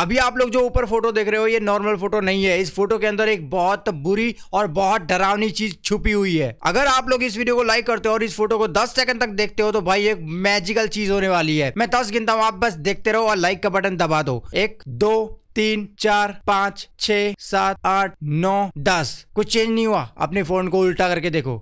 अभी आप लोग जो ऊपर फोटो देख रहे हो ये नॉर्मल फोटो नहीं है इस फोटो के अंदर एक बहुत बुरी और बहुत डरावनी चीज छुपी हुई है अगर आप लोग इस वीडियो को लाइक करते हो और इस फोटो को 10 सेकंड तक देखते हो तो भाई एक मैजिकल चीज होने वाली है मैं 10 गिनता हूँ आप बस देखते रहो और लाइक का बटन दबा दो एक दो तीन चार पाँच छ सात आठ नौ दस कुछ चेंज नहीं हुआ अपने फोन को उल्टा करके देखो